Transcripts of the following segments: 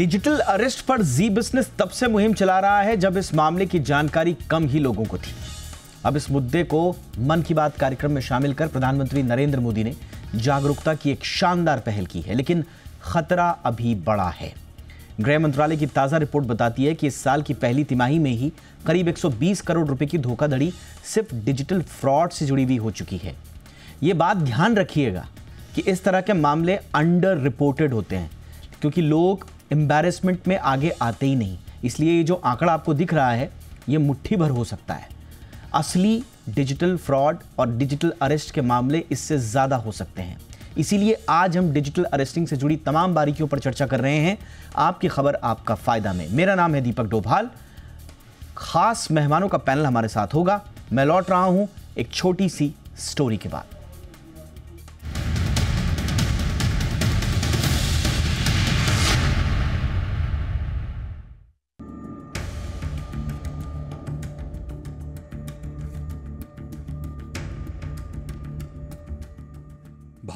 Digital arrest पर जी business तब से मुहिम चला रहा है जब इस मामले की जानकारी कम ही लोगों को थी अब इस मुद्दे को मन की बात कार्यक्रम में शामिल कर प्रधानमंत्री नरेंद्र मोदी ने जागरूकता की एक शानदार पहल की है लेकिन खतरा अभी बड़ा है गृह मंत्रालय की ताज़ा रिपोर्ट बताती है कि इस साल की पहली तिमाही में ही करीब 120 करोड़ रुपए की धोखाधड़ी सिर्फ डिजिटल फ्रॉड से जुड़ी हुई हो चुकी है ये बात ध्यान रखिएगा कि इस तरह के मामले अंडर रिपोर्टेड होते हैं क्योंकि लोग एम्बेरसमेंट में आगे आते ही नहीं इसलिए ये जो आंकड़ा आपको दिख रहा है ये मुट्ठी भर हो सकता है असली डिजिटल फ्रॉड और डिजिटल अरेस्ट के मामले इससे ज़्यादा हो सकते हैं इसीलिए आज हम डिजिटल अरेस्टिंग से जुड़ी तमाम बारीकियों पर चर्चा कर रहे हैं आपकी खबर आपका फ़ायदा में मेरा नाम है दीपक डोभाल खास मेहमानों का पैनल हमारे साथ होगा मैं लौट रहा हूँ एक छोटी सी स्टोरी के बाद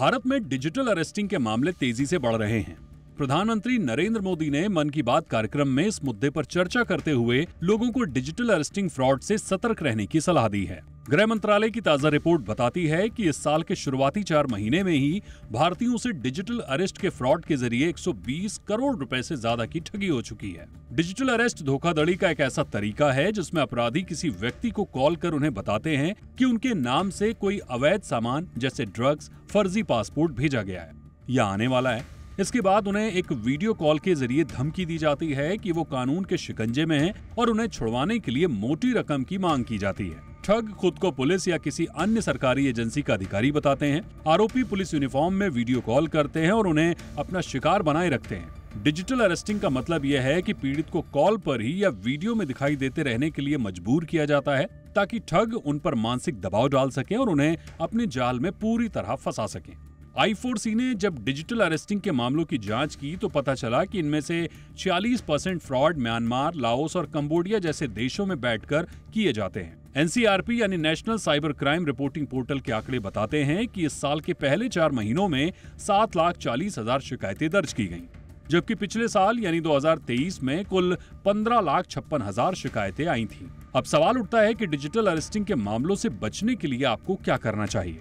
भारत में डिजिटल अरेस्टिंग के मामले तेजी से बढ़ रहे हैं प्रधानमंत्री नरेंद्र मोदी ने मन की बात कार्यक्रम में इस मुद्दे पर चर्चा करते हुए लोगों को डिजिटल अरेस्टिंग फ्रॉड से सतर्क रहने की सलाह दी है गृह मंत्रालय की ताजा रिपोर्ट बताती है कि इस साल के शुरुआती चार महीने में ही भारतीयों से डिजिटल अरेस्ट के फ्रॉड के जरिए 120 करोड़ रुपए से ज्यादा की ठगी हो चुकी है डिजिटल अरेस्ट धोखाधड़ी का एक ऐसा तरीका है जिसमें अपराधी किसी व्यक्ति को कॉल कर उन्हें बताते हैं कि उनके नाम से कोई अवैध सामान जैसे ड्रग्स फर्जी पासपोर्ट भेजा गया है या आने वाला है इसके बाद उन्हें एक वीडियो कॉल के जरिए धमकी दी जाती है कि वो कानून के शिकंजे में हैं और उन्हें छुड़वाने के लिए मोटी रकम की मांग की जाती है ठग खुद को पुलिस या किसी अन्य सरकारी एजेंसी का अधिकारी बताते हैं आरोपी पुलिस यूनिफॉर्म में वीडियो कॉल करते हैं और उन्हें अपना शिकार बनाए रखते हैं डिजिटल अरेस्टिंग का मतलब यह है कि पीड़ित को कॉल पर ही या वीडियो में दिखाई देते रहने के लिए मजबूर किया जाता है ताकि ठग उन पर मानसिक दबाव डाल सके और उन्हें अपने जाल में पूरी तरह फंसा सके आई ने जब डिजिटल अरेस्टिंग के मामलों की जांच की तो पता चला कि इनमें से 40 परसेंट फ्रॉड म्यांमार लाओस और कंबोडिया जैसे देशों में बैठकर किए जाते हैं एनसीआरपी यानी national cyber crime reporting portal के आंकड़े बताते हैं कि इस साल के पहले चार महीनों में सात लाख चालीस हजार शिकायतें दर्ज की गयी जबकि पिछले साल यानी 2023 में कुल पंद्रह लाख छप्पन हजार शिकायतें आई थीं। अब सवाल उठता है कि डिजिटल अरेस्टिंग के मामलों से बचने के लिए आपको क्या करना चाहिए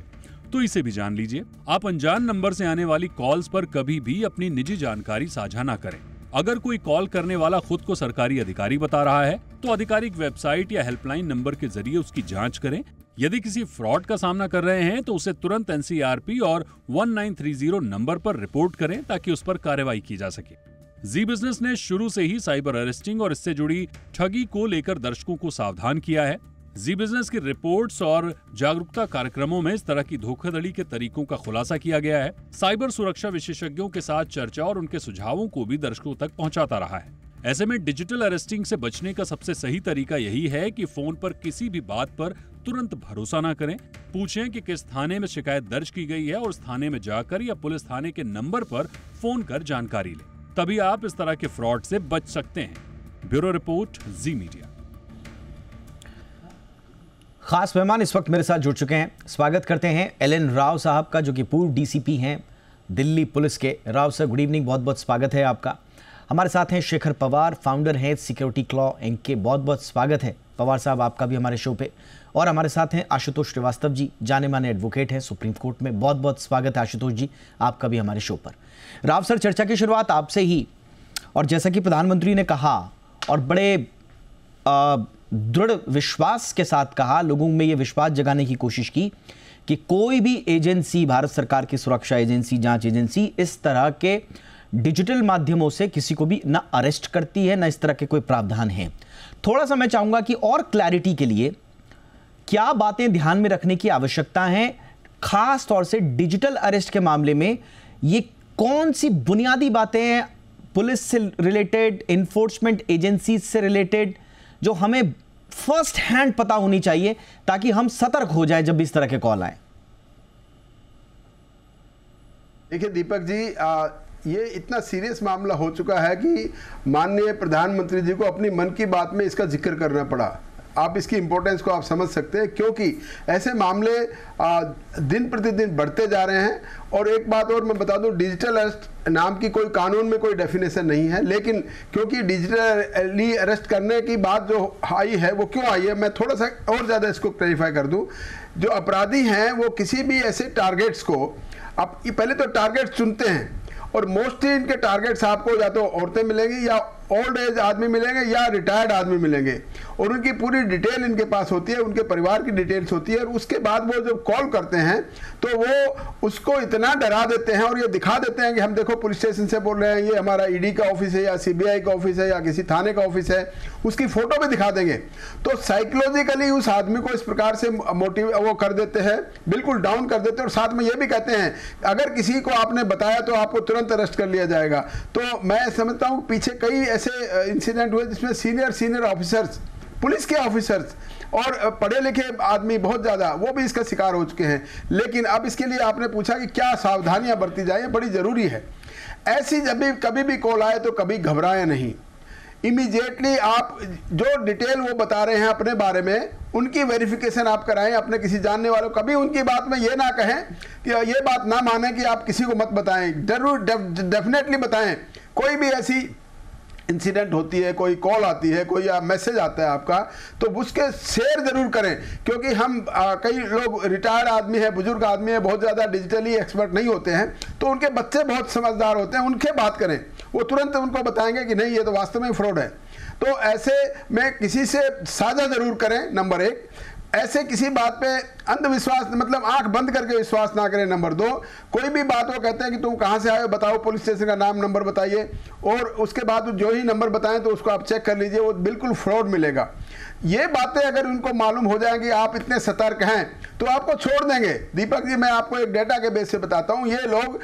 तो इसे भी जान लीजिए आप अनजान नंबर से आने वाली कॉल्स पर कभी भी अपनी निजी जानकारी साझा न करें अगर कोई कॉल करने वाला खुद को सरकारी अधिकारी बता रहा है तो आधिकारिक वेबसाइट या हेल्पलाइन नंबर के जरिए उसकी जाँच करें यदि किसी फ्रॉड का सामना कर रहे हैं तो उसे तुरंत एन और 1930 नंबर पर रिपोर्ट करें ताकि उस पर कार्रवाई की जा सके जी बिजनेस ने शुरू से ही साइबर अरेस्टिंग और इससे जुड़ी ठगी को लेकर दर्शकों को सावधान किया है जी बिजनेस की रिपोर्ट्स और जागरूकता कार्यक्रमों में इस तरह की धोखाधड़ी के तरीकों का खुलासा किया गया है साइबर सुरक्षा विशेषज्ञों के साथ चर्चा और उनके सुझावों को भी दर्शकों तक पहुंचाता रहा है ऐसे में डिजिटल अरेस्टिंग से बचने का सबसे सही तरीका यही है कि फोन पर किसी भी बात पर तुरंत भरोसा न करें पूछें कि किस थाने में शिकायत दर्ज की गई है और उस थाने में जाकर या पुलिस थाने के नंबर पर फोन कर जानकारी लें तभी आप इस तरह के फ्रॉड से बच सकते हैं ब्यूरो रिपोर्ट जी मीडिया खास मेहमान इस वक्त मेरे साथ जुड़ चुके हैं स्वागत करते हैं एल एन राव साहब का जो कि पूर्व डीसीपी हैं दिल्ली पुलिस के राव सर गुड इवनिंग बहुत बहुत स्वागत है आपका हमारे साथ हैं शेखर पवार फाउंडर हैं सिक्योरिटी क्लॉ एंक के बहुत बहुत स्वागत है पवार साहब आपका भी हमारे शो पे और हमारे साथ हैं आशुतोष श्रीवास्तव जी जाने माने एडवोकेट हैं सुप्रीम कोर्ट में बहुत बहुत स्वागत है आशुतोष जी आपका भी हमारे शो पर राव सर चर्चा की शुरुआत आपसे ही और जैसा कि प्रधानमंत्री ने कहा और बड़े आ, दृढ़ विश्वास के साथ कहा लोगों में यह विश्वास जगाने की कोशिश की कि कोई भी एजेंसी भारत सरकार की सुरक्षा एजेंसी जांच एजेंसी इस तरह के डिजिटल माध्यमों से किसी को भी ना अरेस्ट करती है ना इस तरह के कोई प्रावधान है थोड़ा सा मैं चाहूंगा कि और क्लैरिटी के लिए क्या बातें ध्यान में रखने की आवश्यकता है खास तौर से डिजिटल अरेस्ट के मामले में ये कौन सी बुनियादी बातें हैं पुलिस से रिलेटेड इन्फोर्समेंट एजेंसी से रिलेटेड जो हमें फर्स्ट हैंड पता होनी चाहिए ताकि हम सतर्क हो जाए जब इस तरह के कॉल आए देखिए दीपक जी आ, ये इतना सीरियस मामला हो चुका है कि माननीय प्रधानमंत्री जी को अपनी मन की बात में इसका जिक्र करना पड़ा आप इसकी इम्पोर्टेंस को आप समझ सकते हैं क्योंकि ऐसे मामले आ, दिन प्रतिदिन बढ़ते जा रहे हैं और एक बात और मैं बता दूं डिजिटल अरेस्ट नाम की कोई कानून में कोई डेफिनेशन नहीं है लेकिन क्योंकि डिजिटली अरेस्ट करने की बात जो आई है वो क्यों आई है मैं थोड़ा सा और ज़्यादा इसको क्लैरिफाई कर दूँ जो अपराधी हैं वो किसी भी ऐसे टारगेट्स को आप पहले तो टारगेट्स चुनते हैं और मोस्टली इनके टारगेट्स आपको या तो औरतें मिलेंगी या ओल्ड एज आदमी मिलेंगे या रिटायर्ड आदमी मिलेंगे और उनकी पूरी डिटेल इनके पास होती है उनके परिवार की डिटेल्स होती है और उसके बाद वो जब कॉल करते हैं तो वो उसको इतना डरा देते हैं और ये दिखा देते हैं कि हम देखो पुलिस स्टेशन से बोल रहे हैं ये हमारा ईडी e का ऑफिस है या सीबीआई का ऑफिस है या किसी थाने का ऑफिस है उसकी फोटो भी दिखा देंगे तो साइकोलॉजिकली उस आदमी को इस प्रकार से मोटिव वो कर देते हैं बिल्कुल डाउन कर देते हैं और साथ में ये भी कहते हैं अगर किसी को आपने बताया तो आपको तुरंत अरेस्ट कर लिया जाएगा तो मैं समझता हूँ पीछे कई ऐसे इंसिडेंट हुए जिसमें सीनियर सीनियर ऑफिसर्स पुलिस के ऑफिसर्स और पढ़े लिखे आदमी बहुत ज़्यादा वो भी इसका शिकार हो चुके हैं लेकिन अब इसके लिए आपने पूछा कि क्या सावधानियाँ बरती जाए बड़ी ज़रूरी है ऐसी जब भी कभी भी कॉल आए तो कभी घबराए नहीं इमीजिएटली आप जो डिटेल वो बता रहे हैं अपने बारे में उनकी वेरिफिकेशन आप कराएं अपने किसी जानने वालों कभी उनकी बात में ये ना कहें कि ये बात ना माने कि आप किसी को मत बताएं जरूर डेफिनेटली बताएं कोई भी ऐसी इंसिडेंट होती है कोई कॉल आती है कोई मैसेज आता है आपका तो उसके शेयर ज़रूर करें क्योंकि हम आ, कई लोग रिटायर्ड आदमी है बुजुर्ग आदमी है बहुत ज़्यादा डिजिटली एक्सपर्ट नहीं होते हैं तो उनके बच्चे बहुत समझदार होते हैं उनके बात करें वो तुरंत उनको बताएंगे कि नहीं ये तो वास्तव में फ्रॉड है तो ऐसे में किसी से साझा ज़रूर करें नंबर एक ऐसे किसी बात पे अंधविश्वास मतलब आंख बंद करके विश्वास ना करें नंबर दो कोई भी बात वो कहते हैं कि तुम कहाँ से आए बताओ पुलिस स्टेशन का नाम नंबर बताइए और उसके बाद जो ही नंबर बताएं तो उसको आप चेक कर लीजिए वो बिल्कुल फ्रॉड मिलेगा ये बातें अगर उनको मालूम हो जाएंगी आप इतने सतर्क हैं तो आपको छोड़ देंगे दीपक जी मैं आपको एक डेटा के बेस से बताता हूँ ये लोग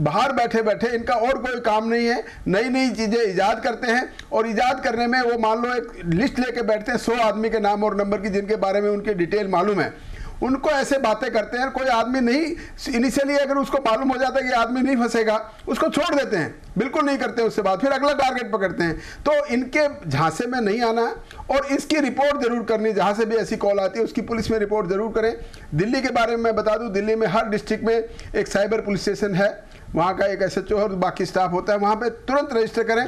बाहर बैठे बैठे इनका और कोई काम नहीं है नई नई चीज़ें ईजाद करते हैं और ईजाद करने में वो मान लो एक लिस्ट लेके बैठते हैं सौ आदमी के नाम और नंबर की जिनके बारे में उनकी डिटेल मालूम है उनको ऐसे बातें करते हैं कोई आदमी नहीं इनिशियली अगर उसको मालूम हो जाता है कि आदमी नहीं फंसेगा उसको छोड़ देते हैं बिल्कुल नहीं करते उससे बात फिर अगला टारगेट पकड़ते हैं तो इनके झांसे में नहीं आना और इसकी रिपोर्ट ज़रूर करनी जहाँ से भी ऐसी कॉल आती है उसकी पुलिस में रिपोर्ट ज़रूर करें दिल्ली के बारे में मैं बता दूँ दिल्ली में हर डिस्ट्रिक्ट में एक साइबर पुलिस स्टेशन है वहाँ का एक एस एच और बाकी स्टाफ होता है वहाँ पे तुरंत रजिस्टर करें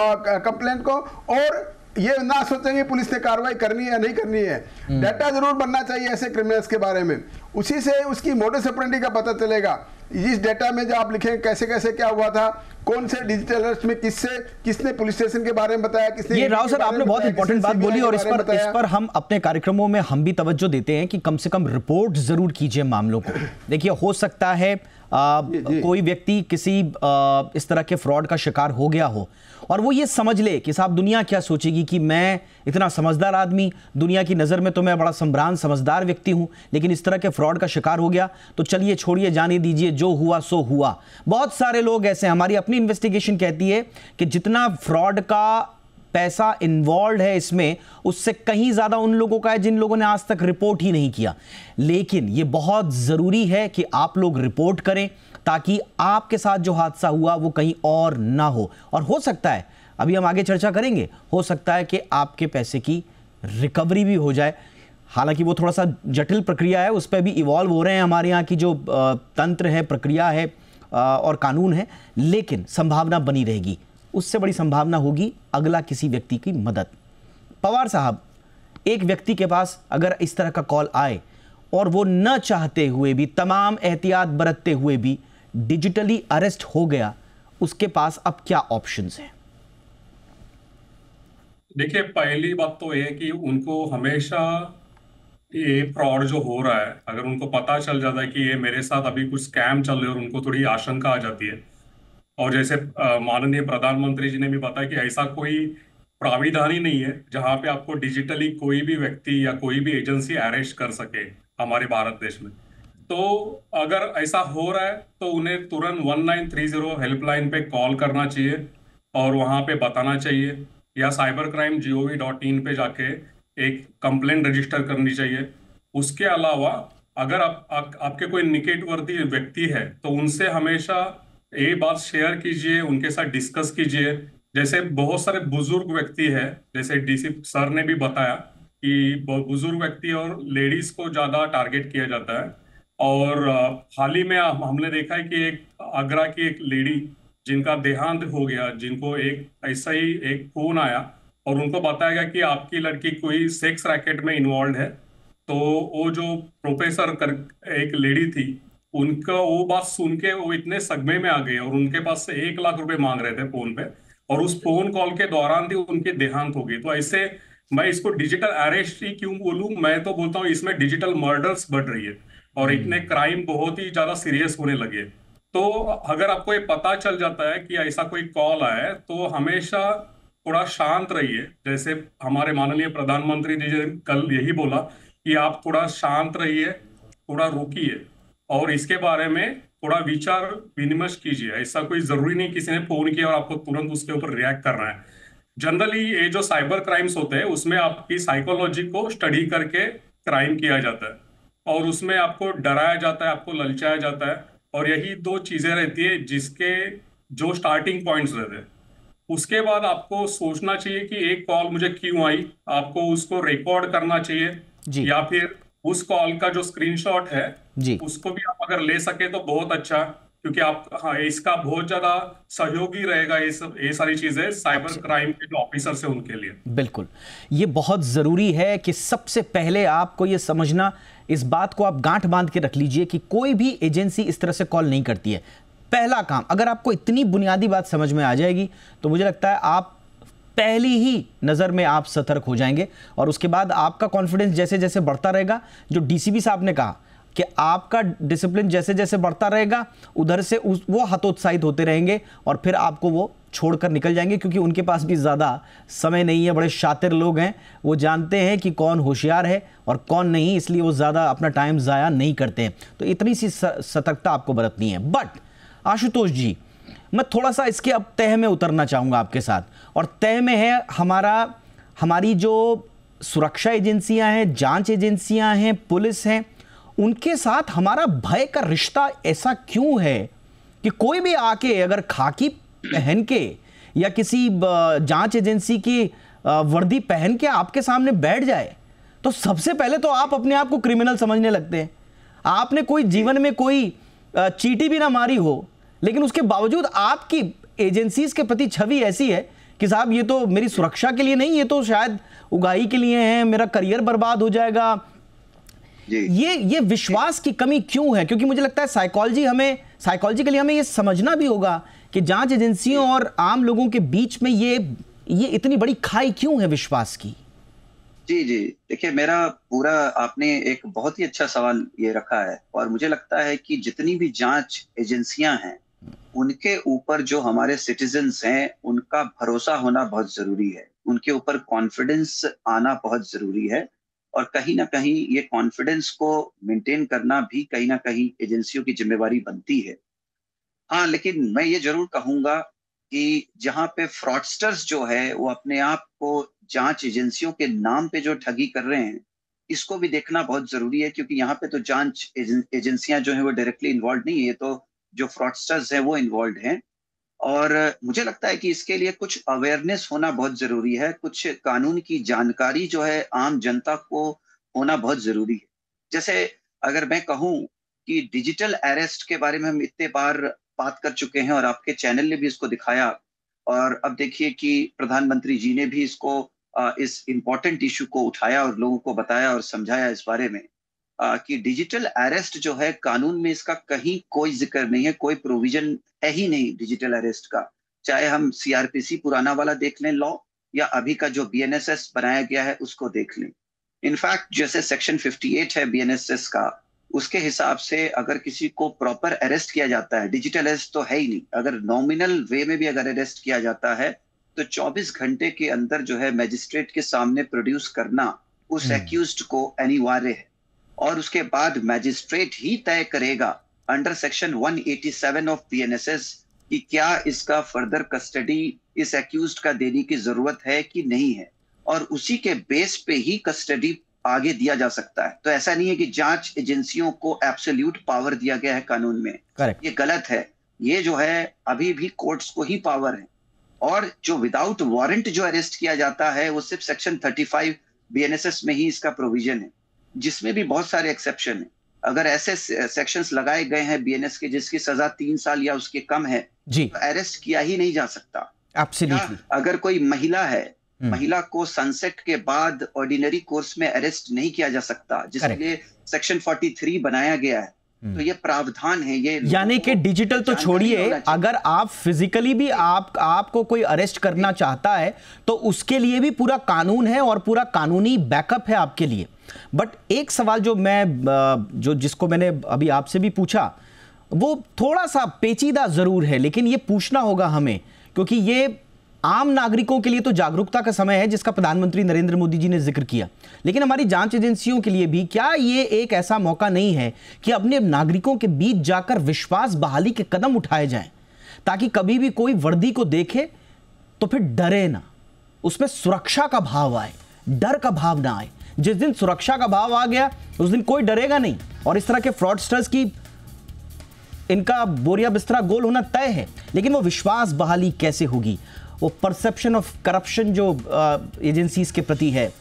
और कंप्लेंट को और ये ना सोचेंगे पुलिस ने कार्रवाई करनी है नहीं करनी है डाटा हम्म। जरूर बनना चाहिए ऐसे क्रिमिनल्स के बारे में उसी से उसकी मोटर अपरेंडी का पता चलेगा इस डेटा में जो आप लिखें कैसे कैसे क्या हुआ था कौन से डिजिटल में किससे किसने पुलिस स्टेशन के बारे में बताया किसने ये राव सर आपने बहुत इंपॉर्टेंट बात बोली और इस पर इस पर हम अपने कार्यक्रमों में हम भी तवज्जो देते हैं कि कम से कम रिपोर्ट जरूर कीजिए मामलों को देखिए हो सकता है कोई व्यक्ति किसी इस तरह के फ्रॉड का शिकार हो गया हो और वो ये समझ ले कि साहब दुनिया क्या सोचेगी कि मैं इतना समझदार आदमी दुनिया की नज़र में तो मैं बड़ा संभ्रांत समझदार व्यक्ति हूँ लेकिन इस तरह के फ्रॉड का शिकार हो गया तो चलिए छोड़िए जाने दीजिए जो हुआ सो हुआ बहुत सारे लोग ऐसे हमारी अपनी इन्वेस्टिगेशन कहती है कि जितना फ्रॉड का पैसा इन्वॉल्व है इसमें उससे कहीं ज़्यादा उन लोगों का है जिन लोगों ने आज तक रिपोर्ट ही नहीं किया लेकिन ये बहुत ज़रूरी है कि आप लोग रिपोर्ट करें ताकि आपके साथ जो हादसा हुआ वो कहीं और ना हो और हो सकता है अभी हम आगे चर्चा करेंगे हो सकता है कि आपके पैसे की रिकवरी भी हो जाए हालांकि वो थोड़ा सा जटिल प्रक्रिया है उस पर भी इवॉल्व हो रहे हैं हमारे यहाँ की जो तंत्र है प्रक्रिया है और कानून है लेकिन संभावना बनी रहेगी उससे बड़ी संभावना होगी अगला किसी व्यक्ति की मदद पवार साहब एक व्यक्ति के पास अगर इस तरह का कॉल आए और वो न चाहते हुए भी तमाम एहतियात बरतते हुए भी डिजिटली अरेस्ट हो गया उसके पास अब क्या ऑप्शंस हैं देखिए पहली बात तो ये कि उनको हमेशा ये फ्रॉड जो हो रहा है अगर उनको पता चल जाता है कि ये मेरे साथ अभी कुछ स्कैम चल रहे और उनको थोड़ी आशंका आ जाती है और जैसे माननीय प्रधानमंत्री जी ने भी बताया कि ऐसा कोई प्राविधान ही नहीं है जहां पे आपको डिजिटली कोई भी व्यक्ति या कोई भी एजेंसी अरेस्ट कर सके हमारे भारत देश में तो अगर ऐसा हो रहा है तो उन्हें तुरंत जीरो हेल्पलाइन पे कॉल करना चाहिए और वहां पे बताना चाहिए या साइबर क्राइम जी पे जाके एक कंप्लेन रजिस्टर करनी चाहिए उसके अलावा अगर आप, आप आपके कोई निकटवर्ती व्यक्ति है तो उनसे हमेशा ये बात शेयर कीजिए उनके साथ डिस्कस कीजिए जैसे बहुत सारे बुजुर्ग व्यक्ति है जैसे डीसी सर ने भी बताया कि बुजुर्ग व्यक्ति और लेडीज को ज्यादा टारगेट किया जाता है और हाल ही में हमने देखा है कि एक आगरा की एक लेडी जिनका देहांत हो गया जिनको एक ऐसा ही एक फोन आया और उनको बताया गया कि आपकी लड़की कोई सेक्स रैकेट में इन्वॉल्व है तो वो जो प्रोफेसर कर एक लेडी थी उनका वो बात सुन के वो इतने सगमे में आ गए और उनके पास से एक लाख रुपए मांग रहे थे फोन पे और उस फोन कॉल के दौरान भी उनके देहांत हो गई तो ऐसे मैं इसको डिजिटल अरेस्ट ही क्यों बोलू मैं तो बोलता हूँ इसमें डिजिटल मर्डर्स बढ़ रही है और हम्म। इतने क्राइम बहुत ही ज्यादा सीरियस होने लगे तो अगर आपको ये पता चल जाता है कि ऐसा कोई कॉल आया तो हमेशा थोड़ा शांत रहिए जैसे हमारे माननीय प्रधानमंत्री जी कल यही बोला कि आप थोड़ा शांत रहिए थोड़ा रुकिए और इसके बारे में थोड़ा विचार विनिमर्श कीजिए ऐसा कोई जरूरी नहीं किसी ने फोन किया और आपको तुरंत उसके ऊपर रिएक्ट करना है जनरली ये जो साइबर क्राइम्स होते हैं उसमें आपकी साइकोलॉजी को स्टडी करके क्राइम किया जाता है और उसमें आपको डराया जाता है आपको ललचाया जाता है और यही दो चीज़ें रहती है जिसके जो स्टार्टिंग पॉइंट्स रहते हैं उसके बाद आपको सोचना चाहिए कि एक कॉल मुझे क्यों आई आपको उसको रिकॉर्ड करना चाहिए या फिर उस कॉल का जो स्क्रीनशॉट है जी उसको भी आप अगर ले सके तो बहुत अच्छा क्योंकि आप हाँ इसका बहुत ज्यादा सहयोगी रहेगा ये सब ये सारी चीजें साइबर अच्छा। क्राइम के जो ऑफिसर से उनके लिए बिल्कुल ये बहुत जरूरी है कि सबसे पहले आपको ये समझना इस बात को आप गांठ बांध के रख लीजिए कि कोई भी एजेंसी इस तरह से कॉल नहीं करती है पहला काम अगर आपको इतनी बुनियादी बात समझ में आ जाएगी तो मुझे लगता है आप पहली ही नज़र में आप सतर्क हो जाएंगे और उसके बाद आपका कॉन्फिडेंस जैसे जैसे बढ़ता रहेगा जो डीसीबी साहब ने कहा कि आपका डिसिप्लिन जैसे जैसे बढ़ता रहेगा उधर से उस वो हतोत्साहित होते रहेंगे और फिर आपको वो छोड़कर निकल जाएंगे क्योंकि उनके पास भी ज़्यादा समय नहीं है बड़े शातिर लोग हैं वो जानते हैं कि कौन होशियार है और कौन नहीं इसलिए वो ज़्यादा अपना टाइम ज़ाया नहीं करते हैं तो इतनी सी सतर्कता आपको बरतनी है बट आशुतोष जी मैं थोड़ा सा इसके अब तय में उतरना चाहूँगा आपके साथ और तय में है हमारा हमारी जो सुरक्षा एजेंसियां हैं जांच एजेंसियां हैं पुलिस हैं उनके साथ हमारा भय का रिश्ता ऐसा क्यों है कि कोई भी आके अगर खाकी पहन के या किसी जांच एजेंसी की वर्दी पहन के आपके सामने बैठ जाए तो सबसे पहले तो आप अपने आप को क्रिमिनल समझने लगते हैं आपने कोई जीवन में कोई चीटी भी ना मारी हो लेकिन उसके बावजूद आपकी एजेंसीज के प्रति छवि ऐसी है कि साहब ये तो मेरी सुरक्षा के लिए नहीं ये तो शायद उगाही के लिए है मेरा करियर बर्बाद हो जाएगा ये ये विश्वास की कमी क्यों है क्योंकि मुझे लगता है साइकोलॉजी हमें साइकोलॉजी के लिए हमें ये समझना भी होगा कि जांच एजेंसियों और आम लोगों के बीच में ये ये इतनी बड़ी खाई क्यों है विश्वास की जी जी देखिए मेरा पूरा आपने एक बहुत ही अच्छा सवाल ये रखा है और मुझे लगता है कि जितनी भी जांच एजेंसियां हैं उनके ऊपर जो हमारे सिटीजन्स हैं उनका भरोसा होना बहुत जरूरी है उनके ऊपर कॉन्फिडेंस आना बहुत जरूरी है और कहीं ना कहीं ये कॉन्फिडेंस को मेंटेन करना भी कहीं ना कहीं एजेंसियों की जिम्मेवारी बनती है हाँ लेकिन मैं ये जरूर कहूंगा कि जहां पे फ्रॉडस्टर्स जो है वो अपने आप को जांच एजेंसियों के नाम पे जो ठगी कर रहे हैं इसको भी देखना बहुत जरूरी है क्योंकि यहाँ पे तो जांच एजेंसियां जो है वो डायरेक्टली इन्वॉल्व नहीं है ये तो जो फ्रॉडस्टर्स है वो इन्वॉल्व हैं और uh, मुझे लगता है कि इसके लिए कुछ अवेयरनेस होना बहुत जरूरी है कुछ कानून की जानकारी जो है आम जनता को होना बहुत जरूरी है जैसे अगर मैं कहूं कि डिजिटल अरेस्ट के बारे में हम इतने बार बात कर चुके हैं और आपके चैनल ने भी इसको दिखाया और अब देखिए कि प्रधानमंत्री जी ने भी इसको uh, इस इम्पोर्टेंट इशू को उठाया और लोगों को बताया और समझाया इस बारे में कि डिजिटल अरेस्ट जो है कानून में इसका कहीं कोई जिक्र नहीं है कोई प्रोविजन है ही नहीं डिजिटल अरेस्ट का चाहे हम सीआरपीसी पुराना वाला देख लें लॉ या अभी का जो बीएनएसएस बनाया गया है उसको देख लें इनफैक्ट जैसे सेक्शन 58 है बीएनएसएस का उसके हिसाब से अगर किसी को प्रॉपर अरेस्ट किया जाता है डिजिटल अरेस्ट तो है ही नहीं अगर नॉमिनल वे में भी अगर अरेस्ट किया जाता है तो 24 घंटे के अंदर जो है मैजिस्ट्रेट के सामने प्रोड्यूस करना उस एक्यूज हम्म। को अनिवार्य है और उसके बाद मैजिस्ट्रेट ही तय करेगा अंडर सेक्शन 187 ऑफ पीएनएसएस कि क्या इसका फर्दर कस्टडी इस एक्यूज का देने की जरूरत है कि नहीं है और उसी के बेस पे ही कस्टडी आगे दिया जा सकता है तो ऐसा नहीं है कि जांच एजेंसियों को एब्सोल्यूट पावर दिया गया है कानून में Correct. ये गलत है ये जो है अभी भी कोर्ट्स को ही पावर है और जो विदाउट वारंट जो अरेस्ट किया जाता है वो सिर्फ सेक्शन 35 बीएनएसएस में ही इसका प्रोविजन है जिसमें भी बहुत सारे एक्सेप्शन है अगर ऐसे सेक्शंस लगाए गए हैं बीएनएस के जिसकी सजा तीन साल या उसके कम है जी तो अरेस्ट किया ही नहीं जा सकता अगर कोई महिला है हम्म। महिला को सनसेट के बाद ऑर्डिनरी कोर्स में अरेस्ट नहीं किया जा सकता जिसके लिए सेक्शन 43 बनाया गया है हम्म। तो ये प्रावधान है ये यानी कि डिजिटल तो छोड़िए अगर आप फिजिकली भी आप आपको कोई अरेस्ट करना चाहता है तो उसके लिए भी पूरा कानून है और पूरा कानूनी बैकअप है आपके लिए बट एक सवाल जो मैं जो जिसको मैंने अभी आपसे भी पूछा वो थोड़ा सा पेचीदा ज़रूर है लेकिन ये पूछना होगा हमें क्योंकि ये आम नागरिकों के लिए तो जागरूकता का समय है जिसका प्रधानमंत्री नरेंद्र मोदी जी ने जिक्र किया लेकिन हमारी जांच एजेंसियों के लिए भी क्या ये एक ऐसा मौका नहीं है कि अपने नागरिकों के बीच जाकर विश्वास बहाली के कदम उठाए जाएं ताकि कभी भी कोई वर्दी को देखे तो फिर डरे ना उसमें सुरक्षा का भाव आए डर का भाव ना आए जिस दिन सुरक्षा का भाव आ गया उस दिन कोई डरेगा नहीं और इस तरह के फ्रॉडस्टर्स की इनका बोरिया बिस्तरा गोल होना तय है लेकिन वो विश्वास बहाली कैसे होगी वो परसेप्शन ऑफ करप्शन जो एजेंसीज uh, के प्रति है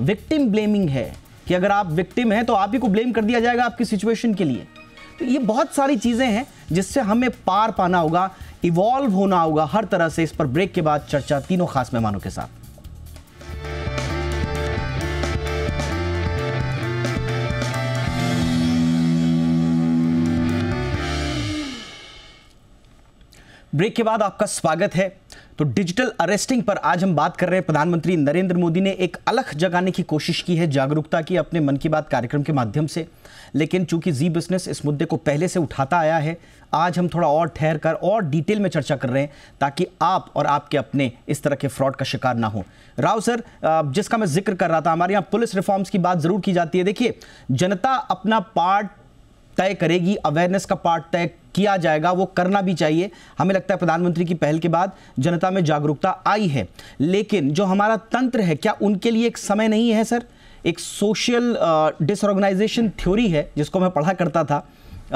विक्टिम ब्लेमिंग है कि अगर आप विक्टिम हैं तो आप ही को ब्लेम कर दिया जाएगा आपकी सिचुएशन के लिए तो ये बहुत सारी चीज़ें हैं जिससे हमें पार पाना होगा इवॉल्व होना होगा हर तरह से इस पर ब्रेक के बाद चर्चा तीनों खास मेहमानों के साथ ब्रेक के बाद आपका स्वागत है तो डिजिटल अरेस्टिंग पर आज हम बात कर रहे हैं प्रधानमंत्री नरेंद्र मोदी ने एक अलग जगाने की कोशिश की है जागरूकता की अपने मन की बात कार्यक्रम के माध्यम से लेकिन चूंकि जी बिजनेस इस मुद्दे को पहले से उठाता आया है आज हम थोड़ा और ठहर कर और डिटेल में चर्चा कर रहे हैं ताकि आप और आपके अपने इस तरह के फ्रॉड का शिकार ना हो राव सर जिसका मैं जिक्र कर रहा था हमारे यहाँ पुलिस रिफॉर्म्स की बात ज़रूर की जाती है देखिए जनता अपना पार्ट तय करेगी अवेयरनेस का पार्ट तय किया जाएगा वो करना भी चाहिए हमें लगता है प्रधानमंत्री की पहल के बाद जनता में जागरूकता आई है लेकिन जो हमारा तंत्र है क्या उनके लिए एक समय नहीं है सर एक सोशल डिसऑर्गेनाइजेशन थ्योरी है जिसको मैं पढ़ा करता था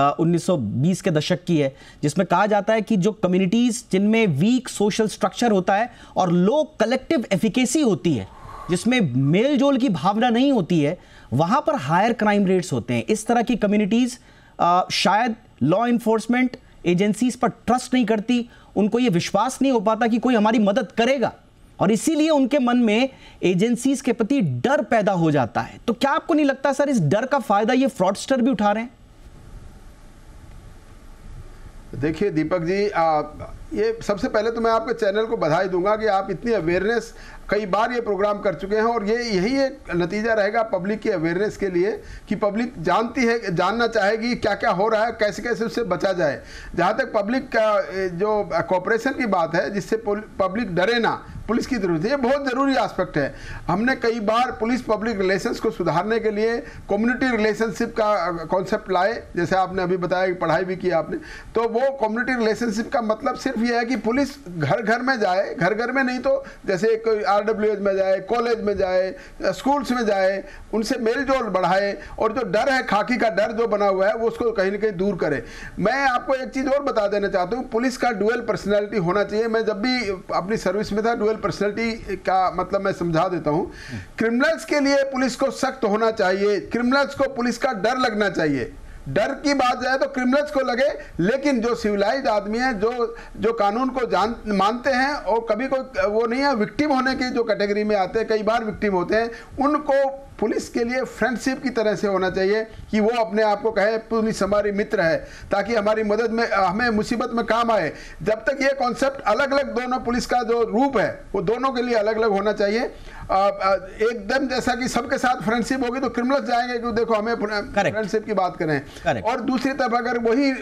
Uh, 1920 के दशक की है जिसमें कहा जाता है कि जो कम्युनिटीज़ जिनमें वीक सोशल स्ट्रक्चर होता है और लो कलेक्टिव एफिकेसी होती है जिसमें मेल जोल की भावना नहीं होती है वहाँ पर हायर क्राइम रेट्स होते हैं इस तरह की कम्युनिटीज़ शायद लॉ इन्फोर्समेंट एजेंसीज पर ट्रस्ट नहीं करती उनको ये विश्वास नहीं हो पाता कि कोई हमारी मदद करेगा और इसीलिए उनके मन में एजेंसीज के प्रति डर पैदा हो जाता है तो क्या आपको नहीं लगता सर इस डर का फायदा ये फ्रॉडस्टर भी उठा रहे हैं देखिए दीपक जी आ, ये सबसे पहले तो मैं आपके चैनल को बधाई दूंगा कि आप इतनी अवेयरनेस कई बार ये प्रोग्राम कर चुके हैं और ये यही एक नतीजा रहेगा पब्लिक की अवेयरनेस के लिए कि पब्लिक जानती है जानना चाहेगी क्या क्या हो रहा है कैसे कैसे उससे बचा जाए जहाँ तक पब्लिक का जो कॉपरेशन की बात है जिससे पब्लिक डरे ना पुलिस की जरूरत है ये बहुत ज़रूरी आस्पेक्ट है हमने कई बार पुलिस पब्लिक रिलेशंस को सुधारने के लिए कम्युनिटी रिलेशनशिप का कॉन्सेप्ट लाए जैसे आपने अभी बताया कि पढ़ाई भी की आपने तो वो कम्युनिटी रिलेशनशिप का मतलब सिर्फ ये है कि पुलिस घर घर में जाए घर घर में नहीं तो जैसे डब्ल्यू एच में जाए कॉलेज में जाए स्कूल्स में जाए उनसे मेल जोल बढ़ाए और जो डर है खाकी का डर जो बना हुआ है वो उसको कहीं ना कहीं दूर करे मैं आपको एक चीज़ और बता देना चाहता हूँ पुलिस का डुअल पर्सनैलिटी होना चाहिए मैं जब भी अपनी सर्विस में था डुअल क्रिमिनल पर्सनैलिटी का मतलब मैं समझा देता हूँ क्रिमिनल्स के लिए पुलिस को सख्त होना चाहिए क्रिमिनल्स को पुलिस का डर लगना चाहिए डर की बात जाए तो क्रिमिनल्स को लगे लेकिन जो सिविलाइज आदमी है जो जो कानून को जान मानते हैं और कभी कोई वो नहीं है विक्टिम होने की जो कैटेगरी में आते हैं कई बार विक्टिम होते हैं उनको पुलिस के लिए फ्रेंडशिप की तरह से होना चाहिए कि वो अपने आप को कहे पुलिस हमारी मित्र है ताकि हमारी मदद में हमें मुसीबत में काम आए जब तक ये कॉन्सेप्ट अलग अलग दोनों पुलिस का जो रूप है वो दोनों के लिए अलग अलग होना चाहिए एकदम जैसा कि सबके साथ फ्रेंडशिप होगी तो क्रिमिनल जाएंगे कि देखो हमें फ्रेंडशिप की बात करें Correct. और दूसरी तरफ अगर वही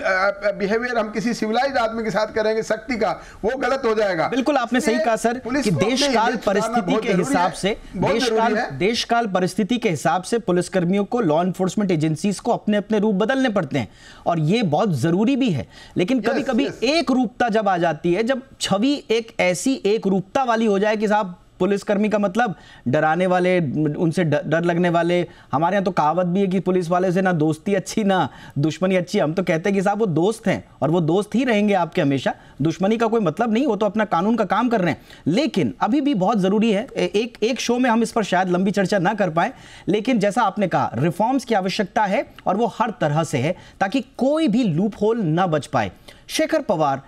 बिहेवियर हम किसी सिविलाइज आदमी के साथ करेंगे शक्ति का वो गलत हो जाएगा बिल्कुल आपने सही कहा सर कि देश काल परिस्थिति के हिसाब से देश काल देश काल परिस्थिति स्थिति के हिसाब से पुलिसकर्मियों को लॉ इन्फोर्समेंट एजेंसीज को अपने अपने रूप बदलने पड़ते हैं और ये बहुत ज़रूरी भी है लेकिन कभी कभी एक रूपता जब आ जाती है जब छवि एक ऐसी एक रूपता वाली हो जाए कि साहब पुलिसकर्मी का मतलब डराने वाले उनसे डर, लगने वाले हमारे यहाँ तो कहावत भी है कि पुलिस वाले से ना दोस्ती अच्छी ना दुश्मनी अच्छी हम तो कहते हैं कि साहब वो दोस्त हैं और वो दोस्त ही रहेंगे आपके हमेशा दुश्मनी का कोई मतलब नहीं वो तो अपना कानून का काम कर रहे हैं लेकिन अभी भी बहुत ज़रूरी है एक एक शो में हम इस पर शायद लंबी चर्चा ना कर पाए लेकिन जैसा आपने कहा रिफॉर्म्स की आवश्यकता है और वो हर तरह से है ताकि कोई भी लूप होल ना बच पाए शेखर पवार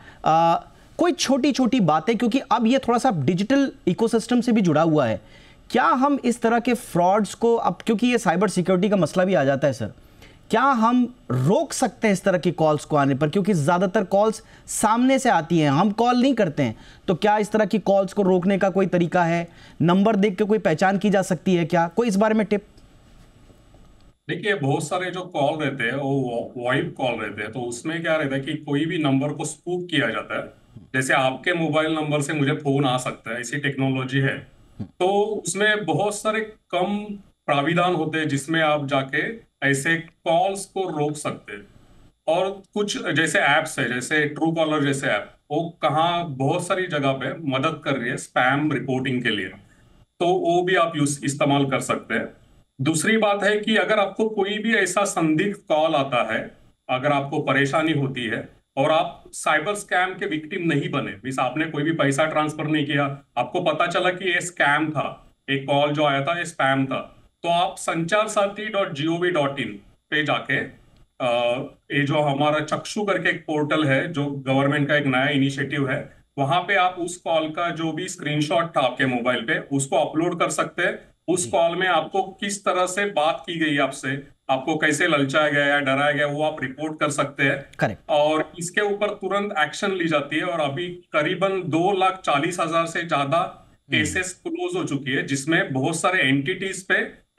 कोई छोटी छोटी बातें क्योंकि अब ये थोड़ा सा डिजिटल इकोसिस्टम से भी जुड़ा हुआ है क्या हम इस तरह के फ्रॉड्स को अब क्योंकि ये साइबर सिक्योरिटी का मसला भी आ जाता है सर क्या हम रोक सकते हैं इस तरह की कॉल्स को आने पर क्योंकि ज़्यादातर कॉल्स सामने से आती हैं हम कॉल नहीं करते हैं तो क्या इस तरह की कॉल्स को रोकने का कोई तरीका है नंबर देख के कोई पहचान की जा सकती है क्या कोई इस बारे में टिप देखिए बहुत सारे जो कॉल रहते हैं वो वाइब कॉल रहते हैं तो उसमें क्या रहता है कि कोई भी नंबर को स्पूक किया जाता है जैसे आपके मोबाइल नंबर से मुझे फोन आ सकता है ऐसी टेक्नोलॉजी है तो उसमें बहुत सारे कम प्राविधान होते हैं जिसमें आप जाके ऐसे कॉल्स को रोक सकते हैं और कुछ जैसे ऐप्स है जैसे ट्रू कॉलर जैसे ऐप वो कहाँ बहुत सारी जगह पे मदद कर रही है स्पैम रिपोर्टिंग के लिए तो वो भी आप यूज इस्तेमाल कर सकते हैं दूसरी बात है कि अगर आपको कोई भी ऐसा संदिग्ध कॉल आता है अगर आपको परेशानी होती है और आप साइबर स्कैम के विक्टिम नहीं बने मीस आपने कोई भी पैसा ट्रांसफर नहीं किया आपको पता चला कि ये स्कैम था एक कॉल जो आया था ये स्पैम था तो आप Sanchar Saathi dot G O V dot in पे जाके ये जो हमारा चक्षु करके एक पोर्टल है जो गवर्नमेंट का एक नया इनिशिएटिव है वहां पे आप उस कॉल का जो भी स्क्रीनशॉट था आपके मोबाइल पे उसको अपलोड कर सकते हैं उस कॉल में आपको किस तरह से बात की गई आपसे आपको कैसे ललचाया गया या डराया गया वो आप रिपोर्ट कर सकते हैं करेक्ट और इसके ऊपर तुरंत एक्शन ली जाती है और अभी करीबन दो लाख चालीस हजार से ज्यादा केसेस क्लोज हो चुकी है जिसमें बहुत सारे एंटिटीज पे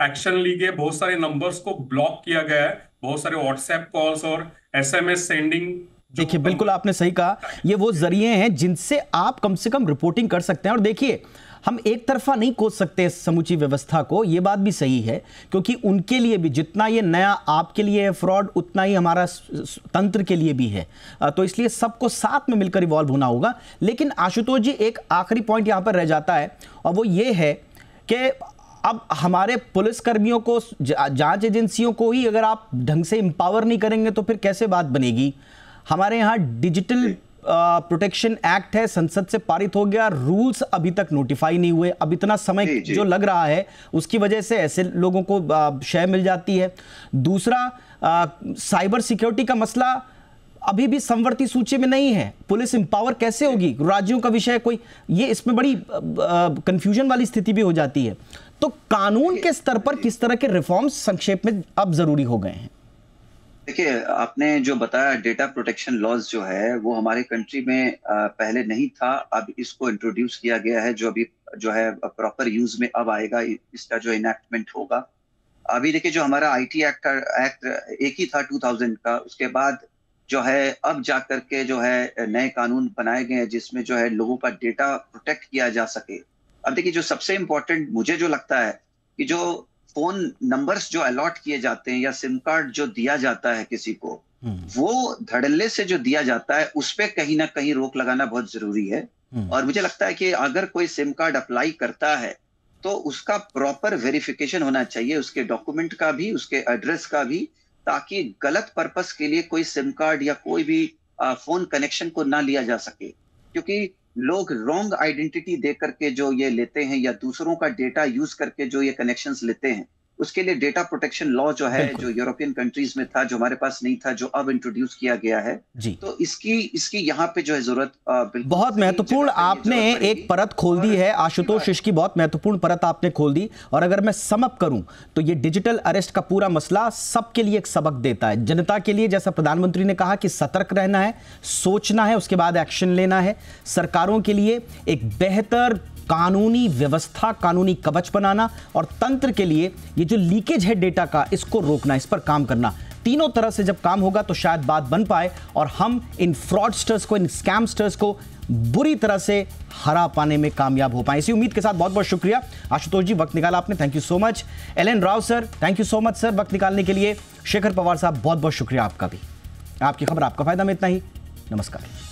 एक्शन ली गई बहुत सारे नंबर्स को ब्लॉक किया गया है बहुत सारे व्हाट्सएप कॉल्स और एस सेंडिंग देखिए बिल्कुल आपने सही कहा ये वो जरिए हैं जिनसे आप कम से कम रिपोर्टिंग कर सकते हैं और देखिए हम एक तरफा नहीं कोच सकते इस समूची व्यवस्था को ये बात भी सही है क्योंकि उनके लिए भी जितना ये नया आपके लिए है फ्रॉड उतना ही हमारा तंत्र के लिए भी है तो इसलिए सबको साथ में मिलकर इवॉल्व होना होगा लेकिन आशुतोष जी एक आखिरी पॉइंट यहाँ पर रह जाता है और वो ये है कि अब हमारे पुलिसकर्मियों को जांच एजेंसियों को ही अगर आप ढंग से इम्पावर नहीं करेंगे तो फिर कैसे बात बनेगी हमारे यहाँ डिजिटल प्रोटेक्शन एक्ट है संसद से पारित हो गया रूल्स अभी तक नोटिफाई नहीं हुए अब इतना समय जी, जी. जो लग रहा है उसकी वजह से ऐसे लोगों को शय मिल जाती है दूसरा आ, साइबर सिक्योरिटी का मसला अभी भी संवर्ती सूची में नहीं है पुलिस इंपावर कैसे होगी राज्यों का विषय कोई ये इसमें बड़ी कंफ्यूजन वाली स्थिति भी हो जाती है तो कानून के स्तर पर किस तरह के रिफॉर्म्स संक्षेप में अब जरूरी हो गए हैं देखिए आपने जो बताया डेटा प्रोटेक्शन लॉज जो है वो हमारे कंट्री में पहले नहीं था अब इसको इंट्रोड्यूस किया गया है जो अभी जो है प्रॉपर यूज में अब आएगा इसका जो इनैक्टमेंट होगा अभी देखिए जो हमारा आईटी एक्ट का एक्ट एक ही था 2000 का उसके बाद जो है अब जा करके जो है नए कानून बनाए गए हैं जिसमें जो है लोगों का डेटा प्रोटेक्ट किया जा सके अब देखिए जो सबसे इम्पोर्टेंट मुझे जो लगता है कि जो फोन नंबर्स जो अलॉट किए जाते हैं या सिम कार्ड जो दिया जाता है किसी को हम्म। वो धड़ल्ले से जो दिया जाता है उस पर कहीं ना कहीं रोक लगाना बहुत जरूरी है हम्म। और मुझे लगता है कि अगर कोई सिम कार्ड अप्लाई करता है तो उसका प्रॉपर वेरिफिकेशन होना चाहिए उसके डॉक्यूमेंट का भी उसके एड्रेस का भी ताकि गलत पर्पस के लिए कोई सिम कार्ड या कोई भी फोन कनेक्शन को ना लिया जा सके क्योंकि लोग रॉन्ग आइडेंटिटी दे करके जो ये लेते हैं या दूसरों का डेटा यूज करके जो ये कनेक्शंस लेते हैं उसके लिए डेटा प्रोटेक्शन लॉ जो है जो यूरोपियन कंट्रीज में था जो हमारे पास नहीं था जो अब इंट्रोड्यूस किया गया है जी तो इसकी इसकी यहाँ पे जो है जरूरत बहुत महत्वपूर्ण आपने एक परत खोल दी है आशुतोष शिश की बहुत महत्वपूर्ण परत आपने खोल दी और अगर मैं समअप करूं तो ये डिजिटल अरेस्ट का पूरा मसला सबके लिए एक सबक देता है जनता के लिए जैसा प्रधानमंत्री ने कहा कि सतर्क रहना है सोचना है उसके बाद एक्शन लेना है सरकारों के लिए एक बेहतर कानूनी व्यवस्था कानूनी कवच बनाना और तंत्र के लिए ये जो लीकेज है डेटा का इसको रोकना इस पर काम करना तीनों तरह से जब काम होगा तो शायद बात बन पाए और हम इन फ्रॉडस्टर्स को इन स्कैमस्टर्स को बुरी तरह से हरा पाने में कामयाब हो पाए इसी उम्मीद के साथ बहुत बहुत शुक्रिया आशुतोष जी वक्त निकाला आपने thank you so much L N Rao sir thank you so much sir वक्त निकालने के लिए शेखर पवार साहब बहुत बहुत शुक्रिया आपका भी आपकी खबर आपका फायदा में इतना ही नमस्कार